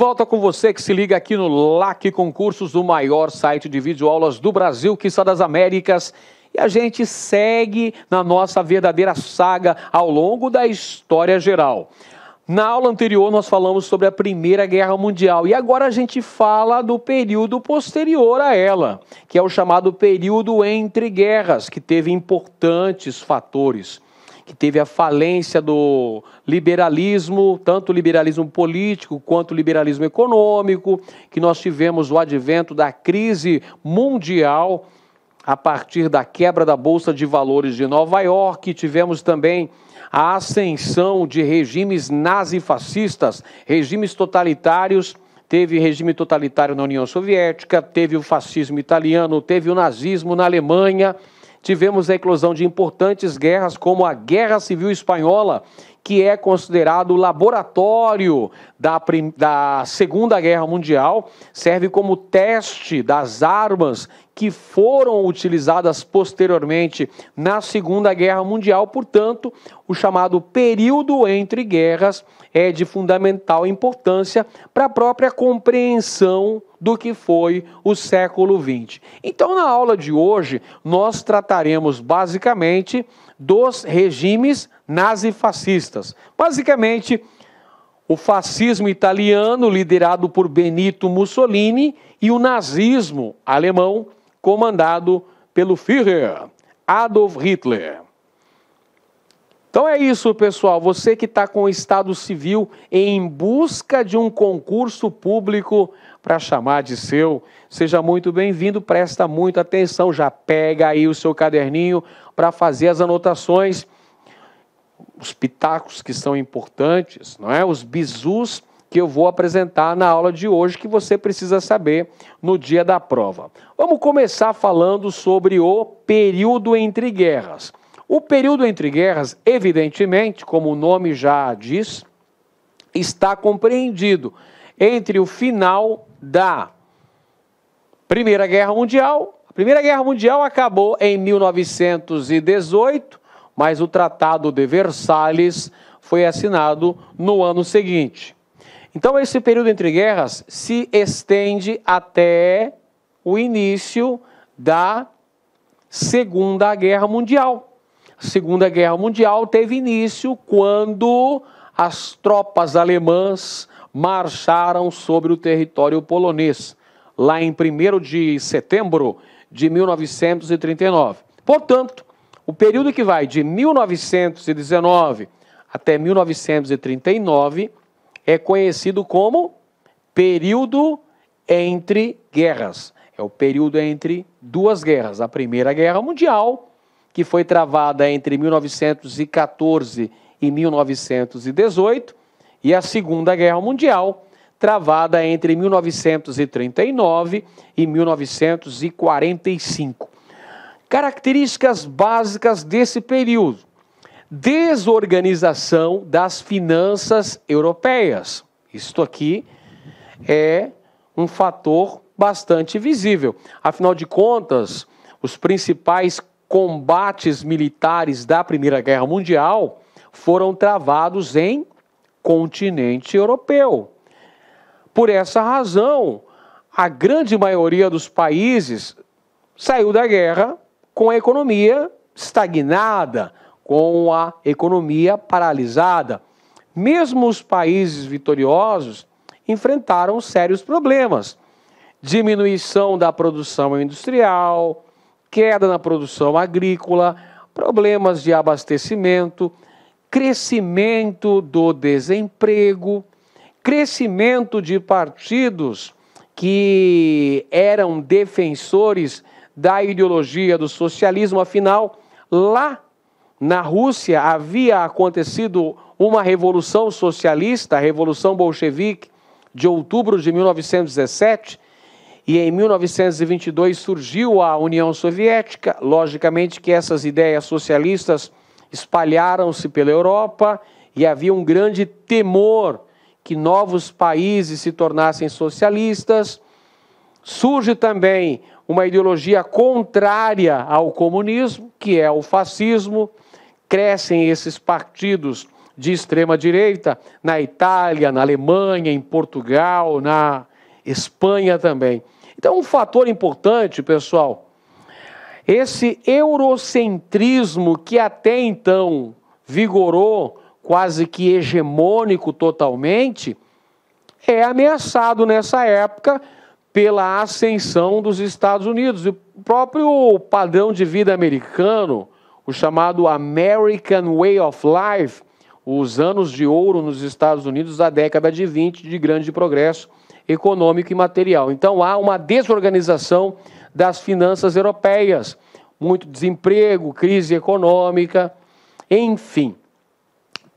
Volta com você que se liga aqui no LAC Concursos, o maior site de videoaulas do Brasil, que está das Américas. E a gente segue na nossa verdadeira saga ao longo da história geral. Na aula anterior, nós falamos sobre a Primeira Guerra Mundial e agora a gente fala do período posterior a ela, que é o chamado período entre guerras, que teve importantes fatores que teve a falência do liberalismo, tanto liberalismo político quanto liberalismo econômico, que nós tivemos o advento da crise mundial a partir da quebra da Bolsa de Valores de Nova York, tivemos também a ascensão de regimes nazifascistas, regimes totalitários. Teve regime totalitário na União Soviética, teve o fascismo italiano, teve o nazismo na Alemanha tivemos a eclosão de importantes guerras, como a Guerra Civil Espanhola que é considerado o laboratório da, da Segunda Guerra Mundial, serve como teste das armas que foram utilizadas posteriormente na Segunda Guerra Mundial. Portanto, o chamado período entre guerras é de fundamental importância para a própria compreensão do que foi o século XX. Então, na aula de hoje, nós trataremos basicamente dos regimes nazifascistas. Basicamente, o fascismo italiano, liderado por Benito Mussolini, e o nazismo alemão, comandado pelo Führer, Adolf Hitler. Então é isso, pessoal. Você que está com o Estado Civil em busca de um concurso público para chamar de seu, seja muito bem-vindo, presta muita atenção, já pega aí o seu caderninho, para fazer as anotações, os pitacos que são importantes, não é? Os bizus que eu vou apresentar na aula de hoje que você precisa saber no dia da prova. Vamos começar falando sobre o período entre guerras. O período entre guerras, evidentemente, como o nome já diz, está compreendido entre o final da Primeira Guerra Mundial Primeira Guerra Mundial acabou em 1918, mas o Tratado de Versalhes foi assinado no ano seguinte. Então, esse período entre guerras se estende até o início da Segunda Guerra Mundial. A Segunda Guerra Mundial teve início quando as tropas alemãs marcharam sobre o território polonês. Lá em 1 de setembro de 1939. Portanto, o período que vai de 1919 até 1939 é conhecido como período entre guerras. É o período entre duas guerras. A Primeira Guerra Mundial, que foi travada entre 1914 e 1918, e a Segunda Guerra Mundial, travada entre 1939 e 1945. Características básicas desse período: desorganização das finanças europeias. Isto aqui é um fator bastante visível. Afinal de contas, os principais combates militares da Primeira Guerra Mundial foram travados em continente europeu. Por essa razão, a grande maioria dos países saiu da guerra com a economia estagnada, com a economia paralisada. Mesmo os países vitoriosos enfrentaram sérios problemas. Diminuição da produção industrial, queda na produção agrícola, problemas de abastecimento, crescimento do desemprego, crescimento de partidos que eram defensores da ideologia do socialismo, afinal, lá na Rússia havia acontecido uma revolução socialista, a Revolução Bolchevique, de outubro de 1917, e em 1922 surgiu a União Soviética. Logicamente que essas ideias socialistas espalharam-se pela Europa e havia um grande temor que novos países se tornassem socialistas. Surge também uma ideologia contrária ao comunismo, que é o fascismo. Crescem esses partidos de extrema direita na Itália, na Alemanha, em Portugal, na Espanha também. Então, um fator importante, pessoal, esse eurocentrismo que até então vigorou quase que hegemônico totalmente, é ameaçado nessa época pela ascensão dos Estados Unidos. O próprio padrão de vida americano, o chamado American Way of Life, os anos de ouro nos Estados Unidos da década de 20 de grande progresso econômico e material. Então há uma desorganização das finanças europeias, muito desemprego, crise econômica, enfim.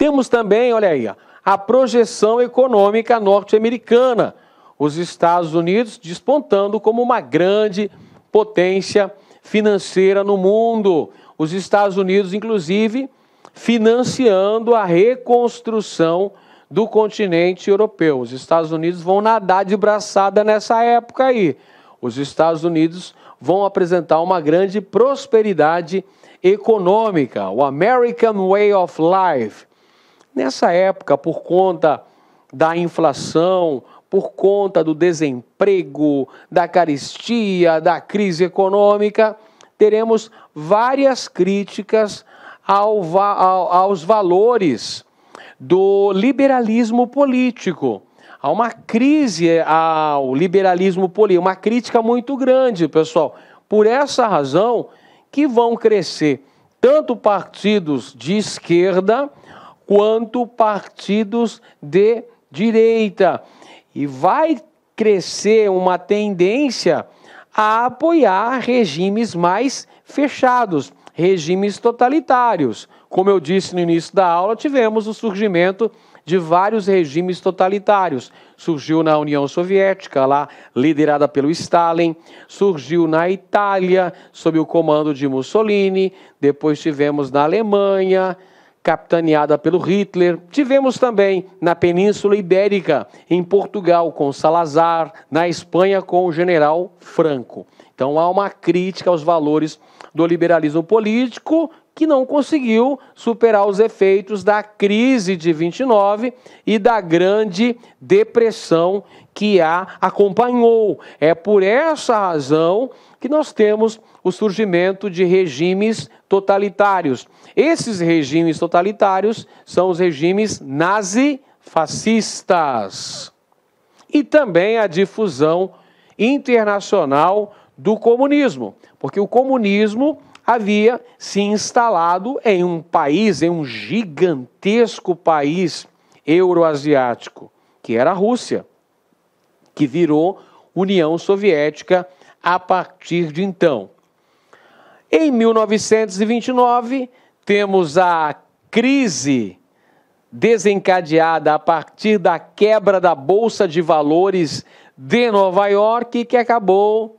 Temos também, olha aí, a projeção econômica norte-americana. Os Estados Unidos despontando como uma grande potência financeira no mundo. Os Estados Unidos, inclusive, financiando a reconstrução do continente europeu. Os Estados Unidos vão nadar de braçada nessa época aí. Os Estados Unidos vão apresentar uma grande prosperidade econômica, o American Way of Life. Nessa época, por conta da inflação, por conta do desemprego, da caristia, da crise econômica, teremos várias críticas ao, ao, aos valores do liberalismo político. Há uma crise ao liberalismo político, uma crítica muito grande, pessoal. Por essa razão que vão crescer tanto partidos de esquerda quanto partidos de direita. E vai crescer uma tendência a apoiar regimes mais fechados, regimes totalitários. Como eu disse no início da aula, tivemos o surgimento de vários regimes totalitários. Surgiu na União Soviética, lá liderada pelo Stalin, surgiu na Itália, sob o comando de Mussolini, depois tivemos na Alemanha, capitaneada pelo Hitler. Tivemos também na Península Ibérica, em Portugal com Salazar, na Espanha com o general Franco. Então há uma crítica aos valores do liberalismo político que não conseguiu superar os efeitos da crise de 29 e da grande depressão que a acompanhou. É por essa razão que nós temos o surgimento de regimes totalitários. Esses regimes totalitários são os regimes nazifascistas. E também a difusão internacional do comunismo, porque o comunismo havia se instalado em um país, em um gigantesco país euroasiático, que era a Rússia, que virou União Soviética a partir de então. Em 1929, temos a crise desencadeada a partir da quebra da Bolsa de Valores de Nova York, que acabou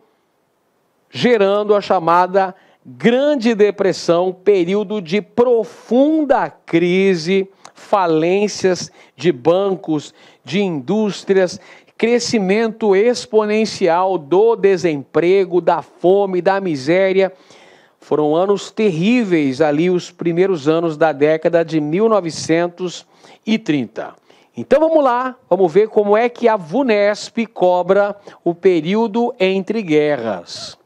gerando a chamada Grande Depressão, período de profunda crise, falências de bancos, de indústrias, crescimento exponencial do desemprego, da fome, da miséria. Foram anos terríveis ali, os primeiros anos da década de 1930. Então vamos lá, vamos ver como é que a VUNESP cobra o período entre guerras.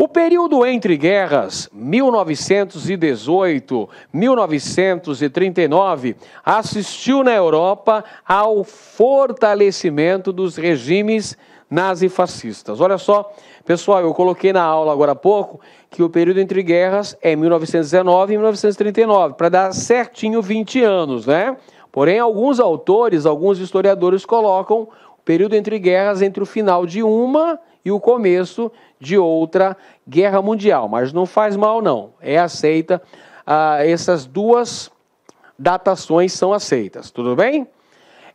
O período entre guerras, 1918-1939, assistiu na Europa ao fortalecimento dos regimes nazifascistas. Olha só, pessoal, eu coloquei na aula agora há pouco que o período entre guerras é 1919 e 1939, para dar certinho 20 anos, né? Porém, alguns autores, alguns historiadores colocam o período entre guerras entre o final de uma e o começo de de outra guerra mundial. Mas não faz mal, não. É aceita. Ah, essas duas datações são aceitas, tudo bem?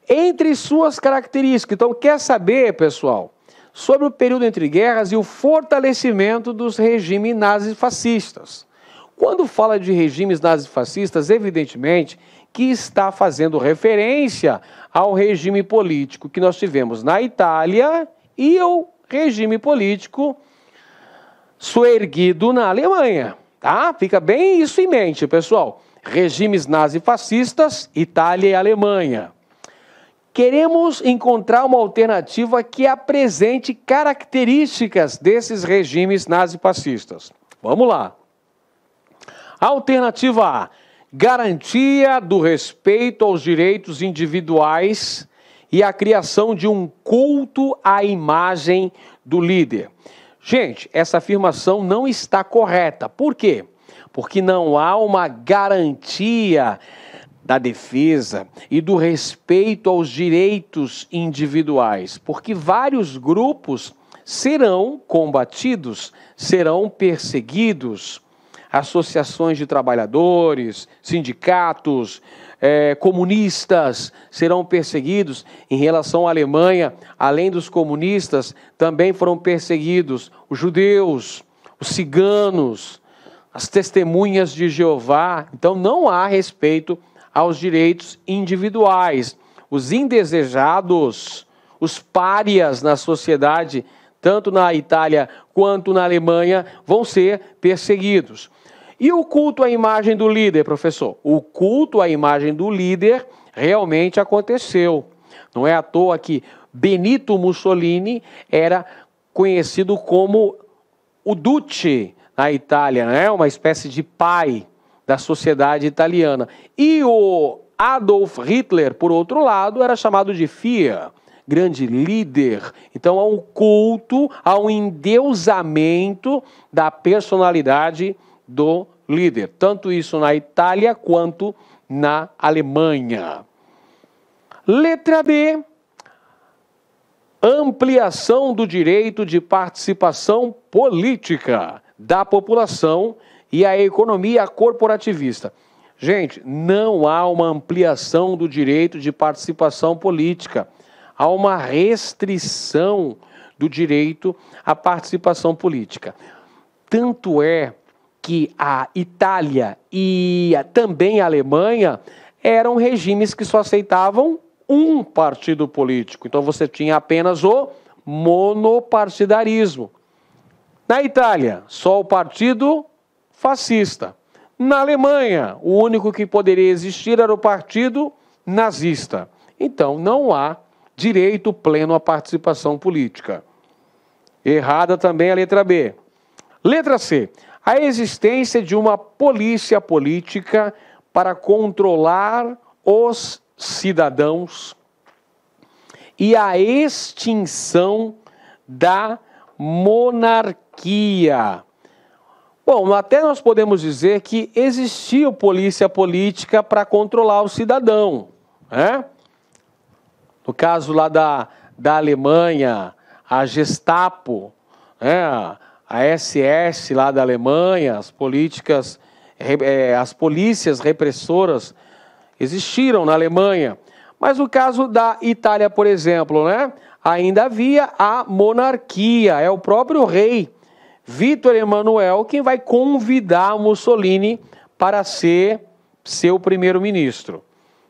Entre suas características. Então, quer saber, pessoal, sobre o período entre guerras e o fortalecimento dos regimes nazifascistas. Quando fala de regimes nazifascistas, evidentemente que está fazendo referência ao regime político que nós tivemos na Itália e ao regime político suerguido na Alemanha. Tá? Fica bem isso em mente, pessoal. Regimes nazifascistas, Itália e Alemanha. Queremos encontrar uma alternativa que apresente características desses regimes nazifascistas. Vamos lá. Alternativa A: garantia do respeito aos direitos individuais e a criação de um culto à imagem do líder. Gente, essa afirmação não está correta. Por quê? Porque não há uma garantia da defesa e do respeito aos direitos individuais, porque vários grupos serão combatidos, serão perseguidos associações de trabalhadores, sindicatos, é, comunistas serão perseguidos. Em relação à Alemanha, além dos comunistas, também foram perseguidos os judeus, os ciganos, as testemunhas de Jeová. Então não há respeito aos direitos individuais. Os indesejados, os párias na sociedade, tanto na Itália quanto na Alemanha, vão ser perseguidos. E o culto à imagem do líder, professor? O culto à imagem do líder realmente aconteceu. Não é à toa que Benito Mussolini era conhecido como o Duce na Itália, né? uma espécie de pai da sociedade italiana. E o Adolf Hitler, por outro lado, era chamado de Fia, grande líder. Então há um culto, há um endeusamento da personalidade do líder, tanto isso na Itália quanto na Alemanha. Letra B. Ampliação do direito de participação política da população e a economia corporativista. Gente, não há uma ampliação do direito de participação política. Há uma restrição do direito à participação política. Tanto é que a Itália e também a Alemanha eram regimes que só aceitavam um partido político. Então você tinha apenas o monopartidarismo. Na Itália, só o partido fascista. Na Alemanha, o único que poderia existir era o partido nazista. Então não há direito pleno à participação política. Errada também a letra B. Letra C a existência de uma polícia política para controlar os cidadãos e a extinção da monarquia. Bom, até nós podemos dizer que existiu polícia política para controlar o cidadão. Né? No caso lá da, da Alemanha, a Gestapo, né? a SS lá da Alemanha, as políticas, é, as polícias repressoras existiram na Alemanha. Mas o caso da Itália, por exemplo, né? ainda havia a monarquia, é o próprio rei Vítor Emanuel quem vai convidar Mussolini para ser seu primeiro-ministro.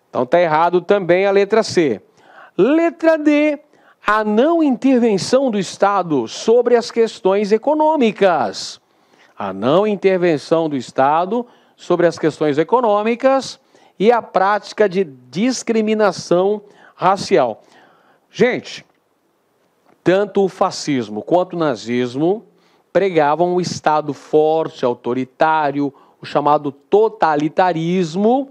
Então tá errado também a letra C. Letra D, a não intervenção do Estado sobre as questões econômicas. A não intervenção do Estado sobre as questões econômicas e a prática de discriminação racial. Gente, tanto o fascismo quanto o nazismo pregavam um Estado forte, autoritário, o chamado totalitarismo,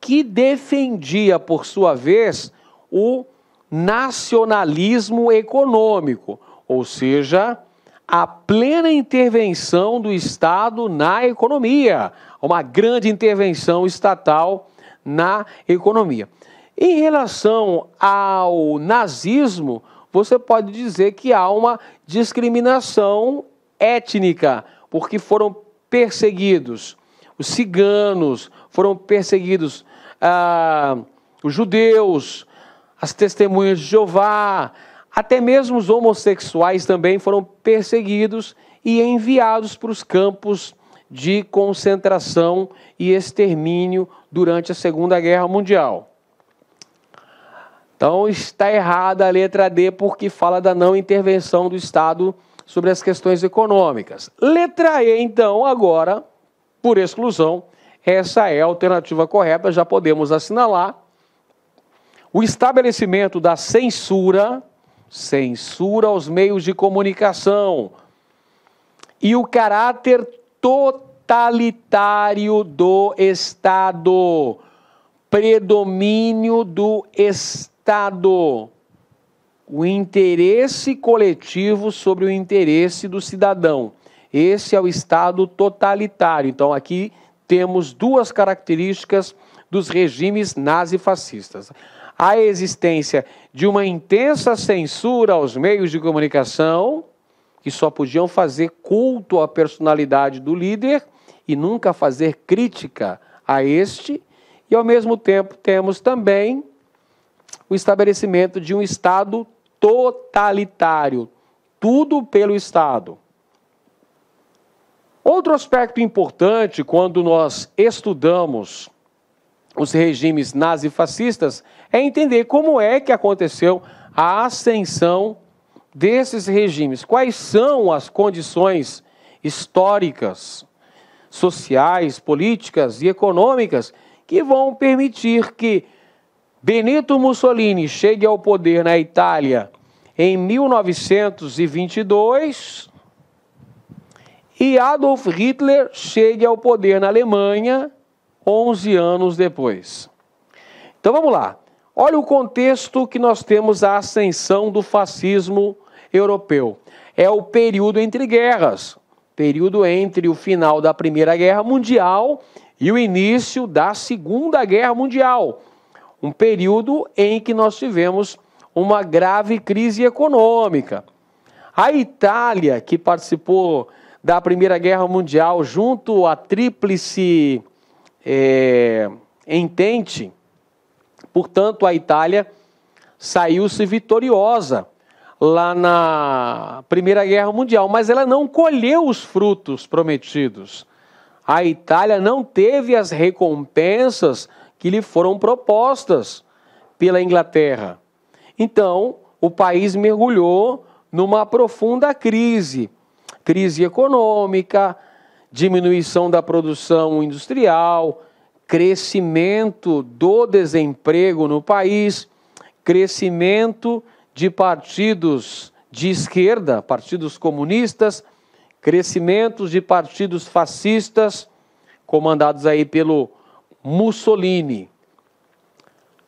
que defendia, por sua vez, o nacionalismo econômico, ou seja, a plena intervenção do Estado na economia, uma grande intervenção estatal na economia. Em relação ao nazismo, você pode dizer que há uma discriminação étnica, porque foram perseguidos os ciganos, foram perseguidos ah, os judeus, as testemunhas de Jeová, até mesmo os homossexuais também foram perseguidos e enviados para os campos de concentração e extermínio durante a Segunda Guerra Mundial. Então está errada a letra D porque fala da não intervenção do Estado sobre as questões econômicas. Letra E, então, agora, por exclusão, essa é a alternativa correta, já podemos assinalar o estabelecimento da censura, censura aos meios de comunicação e o caráter totalitário do Estado, predomínio do Estado, o interesse coletivo sobre o interesse do cidadão. Esse é o Estado totalitário. Então, aqui temos duas características dos regimes nazifascistas a existência de uma intensa censura aos meios de comunicação, que só podiam fazer culto à personalidade do líder e nunca fazer crítica a este, e ao mesmo tempo temos também o estabelecimento de um Estado totalitário, tudo pelo Estado. Outro aspecto importante quando nós estudamos os regimes nazifascistas é entender como é que aconteceu a ascensão desses regimes, quais são as condições históricas, sociais, políticas e econômicas que vão permitir que Benito Mussolini chegue ao poder na Itália em 1922 e Adolf Hitler chegue ao poder na Alemanha 11 anos depois. Então vamos lá. Olha o contexto que nós temos a ascensão do fascismo europeu. É o período entre guerras, período entre o final da Primeira Guerra Mundial e o início da Segunda Guerra Mundial. Um período em que nós tivemos uma grave crise econômica. A Itália, que participou da Primeira Guerra Mundial junto à Tríplice é, Entente, Portanto, a Itália saiu-se vitoriosa lá na Primeira Guerra Mundial, mas ela não colheu os frutos prometidos. A Itália não teve as recompensas que lhe foram propostas pela Inglaterra. Então, o país mergulhou numa profunda crise, crise econômica, diminuição da produção industrial, crescimento do desemprego no país, crescimento de partidos de esquerda, partidos comunistas, crescimentos de partidos fascistas, comandados aí pelo Mussolini.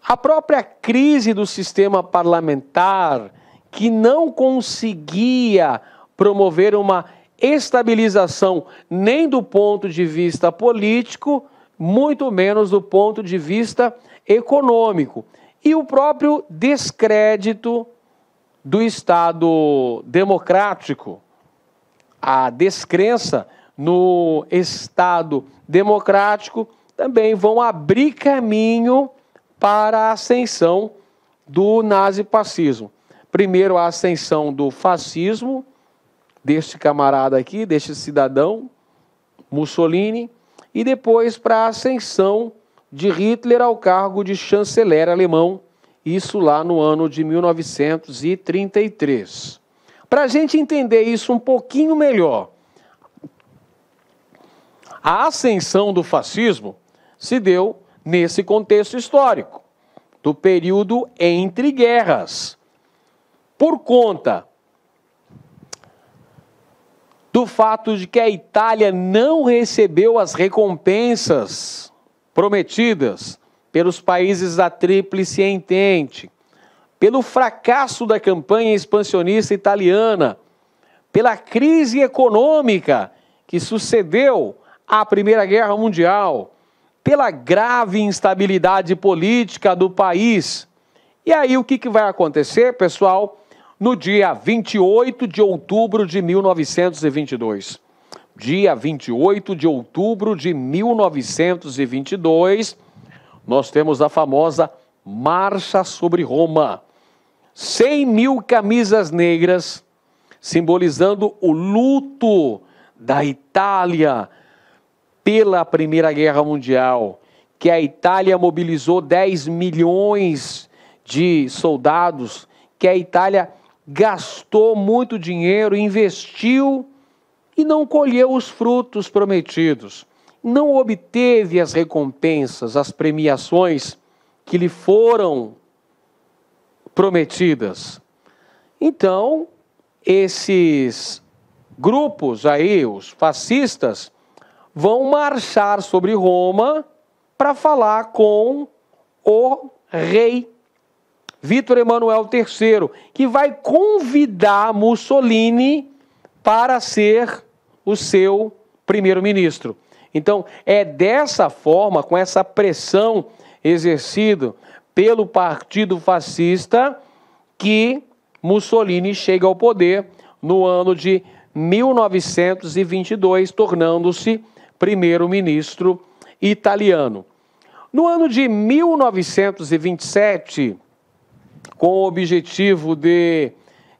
A própria crise do sistema parlamentar, que não conseguia promover uma estabilização nem do ponto de vista político, muito menos do ponto de vista econômico. E o próprio descrédito do Estado democrático, a descrença no Estado democrático, também vão abrir caminho para a ascensão do nazifascismo. Primeiro, a ascensão do fascismo, deste camarada aqui, deste cidadão, Mussolini e depois para a ascensão de Hitler ao cargo de chanceler alemão, isso lá no ano de 1933. Para a gente entender isso um pouquinho melhor, a ascensão do fascismo se deu nesse contexto histórico, do período entre guerras, por conta do fato de que a Itália não recebeu as recompensas prometidas pelos países da Tríplice Entente, pelo fracasso da campanha expansionista italiana, pela crise econômica que sucedeu à Primeira Guerra Mundial, pela grave instabilidade política do país. E aí o que, que vai acontecer, pessoal? no dia 28 de outubro de 1922. Dia 28 de outubro de 1922, nós temos a famosa Marcha sobre Roma. 100 mil camisas negras, simbolizando o luto da Itália pela Primeira Guerra Mundial, que a Itália mobilizou 10 milhões de soldados, que a Itália gastou muito dinheiro, investiu e não colheu os frutos prometidos, não obteve as recompensas, as premiações que lhe foram prometidas. Então, esses grupos aí, os fascistas, vão marchar sobre Roma para falar com o rei Vítor Emanuel III, que vai convidar Mussolini para ser o seu primeiro-ministro. Então, é dessa forma, com essa pressão exercida pelo Partido Fascista, que Mussolini chega ao poder no ano de 1922, tornando-se primeiro-ministro italiano. No ano de 1927, com o objetivo de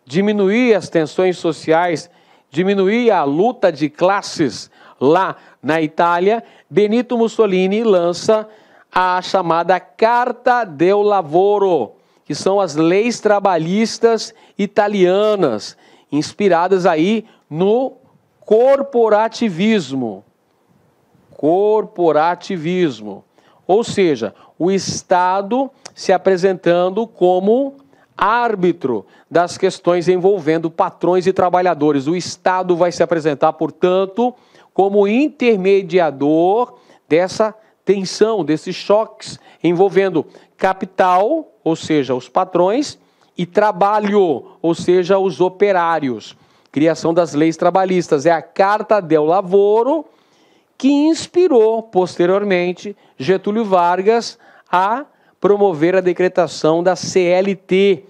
diminuir as tensões sociais, diminuir a luta de classes lá na Itália, Benito Mussolini lança a chamada Carta del Lavoro, que são as leis trabalhistas italianas, inspiradas aí no corporativismo. Corporativismo. Ou seja, o Estado se apresentando como árbitro das questões envolvendo patrões e trabalhadores. O Estado vai se apresentar, portanto, como intermediador dessa tensão, desses choques envolvendo capital, ou seja, os patrões, e trabalho, ou seja, os operários. Criação das leis trabalhistas é a Carta del Lavoro que inspirou posteriormente Getúlio Vargas a promover a decretação da CLT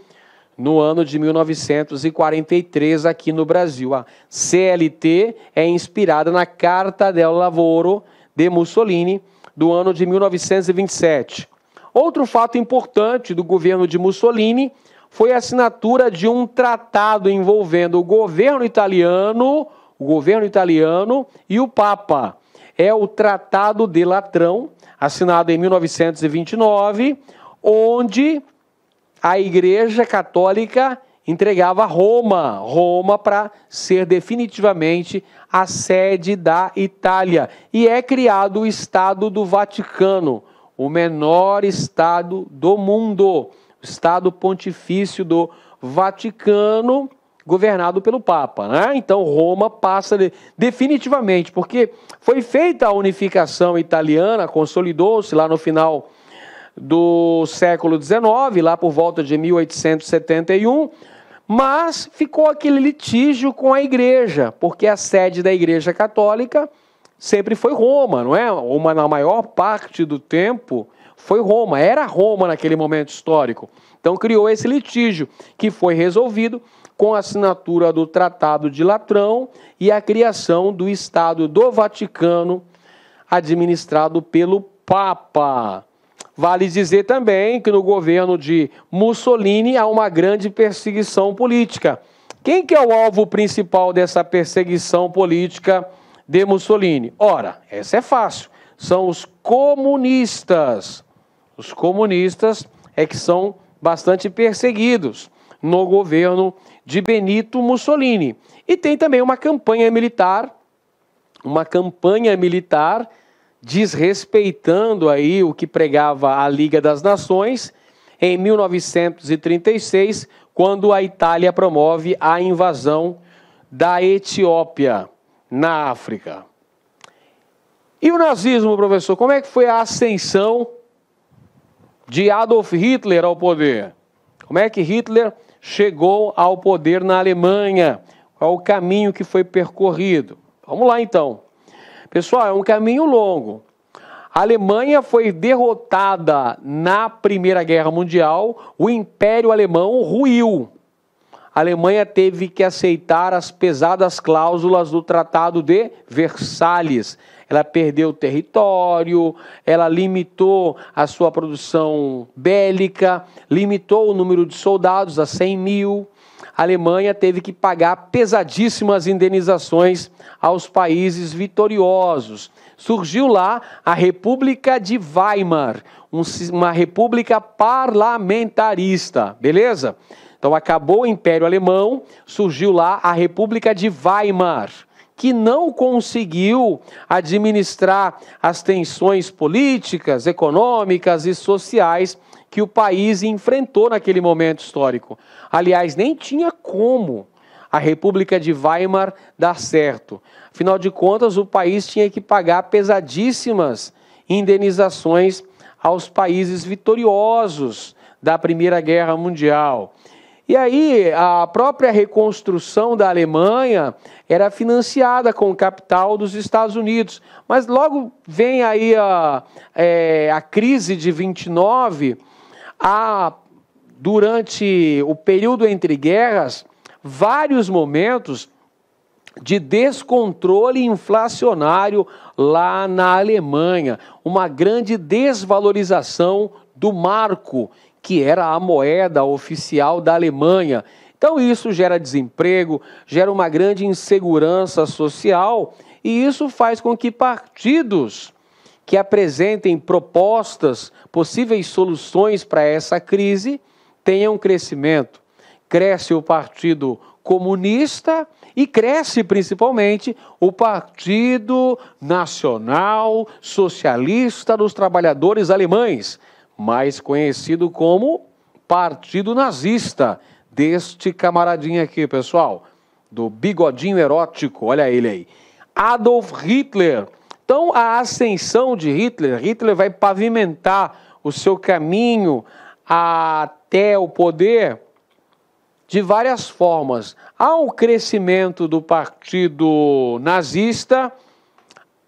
no ano de 1943 aqui no Brasil. A CLT é inspirada na Carta del Lavoro de Mussolini do ano de 1927. Outro fato importante do governo de Mussolini foi a assinatura de um tratado envolvendo o governo italiano, o governo italiano e o Papa. É o Tratado de Latrão, assinado em 1929, onde a Igreja Católica entregava Roma, Roma para ser definitivamente a sede da Itália. E é criado o Estado do Vaticano, o menor estado do mundo, o Estado Pontifício do Vaticano, governado pelo Papa. Né? Então Roma passa definitivamente, porque foi feita a unificação italiana, consolidou-se lá no final do século XIX, lá por volta de 1871, mas ficou aquele litígio com a igreja, porque a sede da igreja católica sempre foi Roma, não é? Uma, na maior parte do tempo foi Roma, era Roma naquele momento histórico. Então criou esse litígio que foi resolvido com a assinatura do Tratado de Latrão e a criação do Estado do Vaticano, administrado pelo Papa. Vale dizer também que no governo de Mussolini há uma grande perseguição política. Quem que é o alvo principal dessa perseguição política de Mussolini? Ora, essa é fácil. São os comunistas. Os comunistas é que são bastante perseguidos no governo de Benito Mussolini. E tem também uma campanha militar, uma campanha militar desrespeitando aí o que pregava a Liga das Nações em 1936, quando a Itália promove a invasão da Etiópia na África. E o nazismo, professor, como é que foi a ascensão de Adolf Hitler ao poder? Como é que Hitler chegou ao poder na Alemanha? Qual o caminho que foi percorrido? Vamos lá então. Pessoal, é um caminho longo. A Alemanha foi derrotada na Primeira Guerra Mundial, o Império Alemão ruiu a Alemanha teve que aceitar as pesadas cláusulas do Tratado de Versalhes. Ela perdeu território, ela limitou a sua produção bélica, limitou o número de soldados a 100 mil. A Alemanha teve que pagar pesadíssimas indenizações aos países vitoriosos. Surgiu lá a República de Weimar, uma república parlamentarista, beleza? Então acabou o Império Alemão, surgiu lá a República de Weimar, que não conseguiu administrar as tensões políticas, econômicas e sociais que o país enfrentou naquele momento histórico. Aliás, nem tinha como a República de Weimar dar certo. Afinal de contas, o país tinha que pagar pesadíssimas indenizações aos países vitoriosos da Primeira Guerra Mundial. E aí, a própria reconstrução da Alemanha era financiada com o capital dos Estados Unidos. Mas logo vem aí a, é, a crise de 29, a, durante o período entre guerras, vários momentos de descontrole inflacionário lá na Alemanha, uma grande desvalorização do marco que era a moeda oficial da Alemanha. Então, isso gera desemprego, gera uma grande insegurança social e isso faz com que partidos que apresentem propostas, possíveis soluções para essa crise, tenham crescimento. Cresce o Partido Comunista e cresce principalmente o Partido Nacional Socialista dos Trabalhadores Alemães mais conhecido como Partido Nazista, deste camaradinho aqui, pessoal, do bigodinho erótico, olha ele aí. Adolf Hitler. Então, a ascensão de Hitler, Hitler vai pavimentar o seu caminho até o poder de várias formas. Há um crescimento do partido nazista,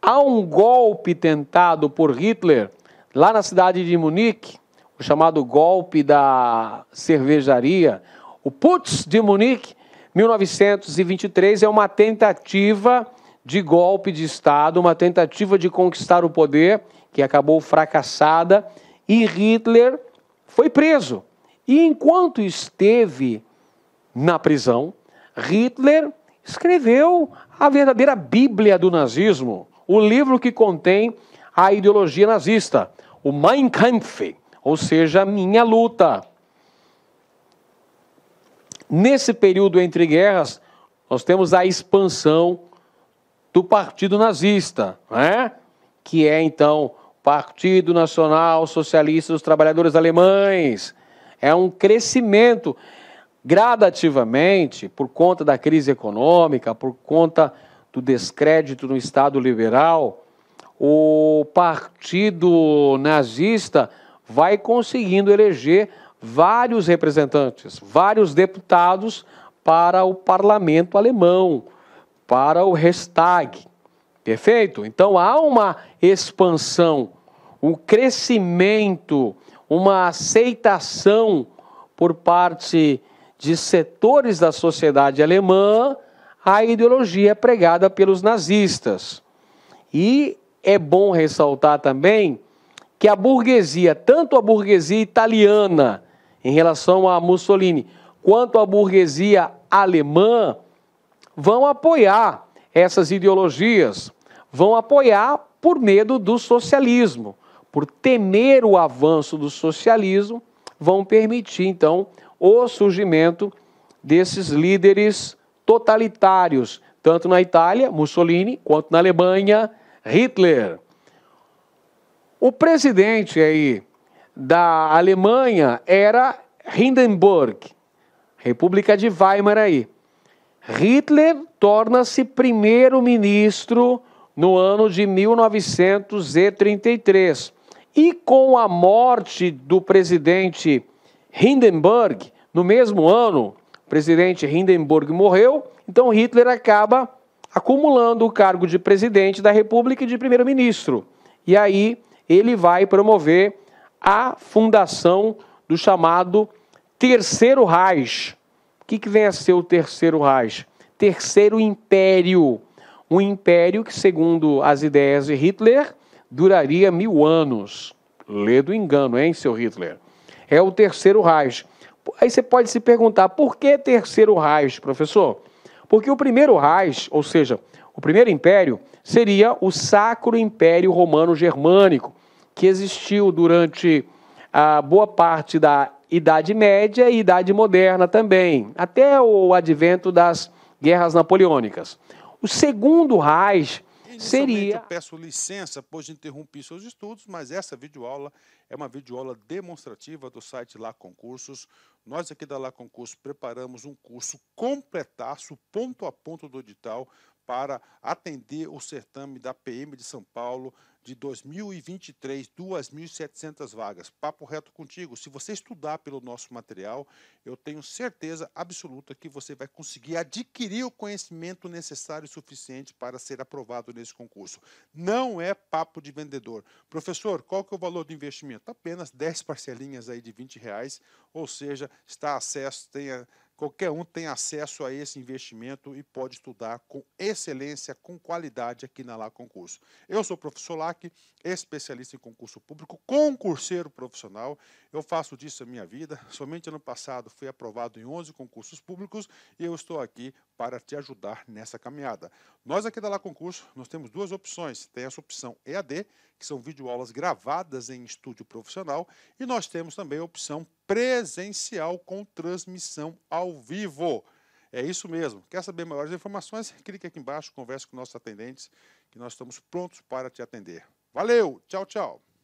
há um golpe tentado por Hitler Lá na cidade de Munique, o chamado golpe da cervejaria, o Putz de Munique, 1923, é uma tentativa de golpe de Estado, uma tentativa de conquistar o poder, que acabou fracassada, e Hitler foi preso. E enquanto esteve na prisão, Hitler escreveu a verdadeira Bíblia do nazismo, o livro que contém a ideologia nazista o Mein Kampf, ou seja, a minha luta. Nesse período entre guerras, nós temos a expansão do Partido Nazista, né? que é então Partido Nacional Socialista dos Trabalhadores Alemães. É um crescimento gradativamente, por conta da crise econômica, por conta do descrédito no Estado liberal, o partido nazista vai conseguindo eleger vários representantes, vários deputados para o parlamento alemão, para o Reichstag. Perfeito? Então há uma expansão, um crescimento, uma aceitação por parte de setores da sociedade alemã à ideologia pregada pelos nazistas. E é bom ressaltar também que a burguesia, tanto a burguesia italiana em relação a Mussolini, quanto a burguesia alemã, vão apoiar essas ideologias, vão apoiar por medo do socialismo, por temer o avanço do socialismo, vão permitir então o surgimento desses líderes totalitários, tanto na Itália, Mussolini, quanto na Alemanha, Hitler. O presidente aí da Alemanha era Hindenburg, República de Weimar aí. Hitler torna-se primeiro-ministro no ano de 1933. E com a morte do presidente Hindenburg, no mesmo ano, o presidente Hindenburg morreu, então Hitler acaba acumulando o cargo de presidente da República e de primeiro-ministro. E aí ele vai promover a fundação do chamado Terceiro Reich. O que, que vem a ser o Terceiro Reich? Terceiro Império. Um império que, segundo as ideias de Hitler, duraria mil anos. Lê do engano, hein, seu Hitler? É o Terceiro Reich. Aí você pode se perguntar, por que Terceiro Reich, professor? Porque o primeiro Reich, ou seja, o primeiro império, seria o Sacro Império Romano Germânico, que existiu durante a boa parte da Idade Média e Idade Moderna também, até o advento das guerras napoleônicas. O segundo Reich seria. Eu peço licença, pois interrompi seus estudos, mas essa videoaula é uma videoaula demonstrativa do site Lá Concursos. Nós aqui da Lá Concursos preparamos um curso completaço, ponto a ponto do edital, para atender o certame da PM de São Paulo de 2023, 2.700 vagas. Papo reto contigo. Se você estudar pelo nosso material, eu tenho certeza absoluta que você vai conseguir adquirir o conhecimento necessário e suficiente para ser aprovado nesse concurso. Não é papo de vendedor. Professor, qual que é o valor do investimento? Apenas 10 parcelinhas aí de 20 reais, ou seja, está acesso, tenha Qualquer um tem acesso a esse investimento e pode estudar com excelência, com qualidade aqui na Lá Concurso. Eu sou o professor Lac, especialista em concurso público, concurseiro profissional. Eu faço disso a minha vida. Somente ano passado fui aprovado em 11 concursos públicos e eu estou aqui para te ajudar nessa caminhada. Nós aqui da Lá Concurso, nós temos duas opções. Tem essa opção EAD, que são videoaulas gravadas em estúdio profissional, e nós temos também a opção presencial com transmissão ao vivo. É isso mesmo. Quer saber maiores informações? Clique aqui embaixo, converse com nossos atendentes, que nós estamos prontos para te atender. Valeu, tchau, tchau.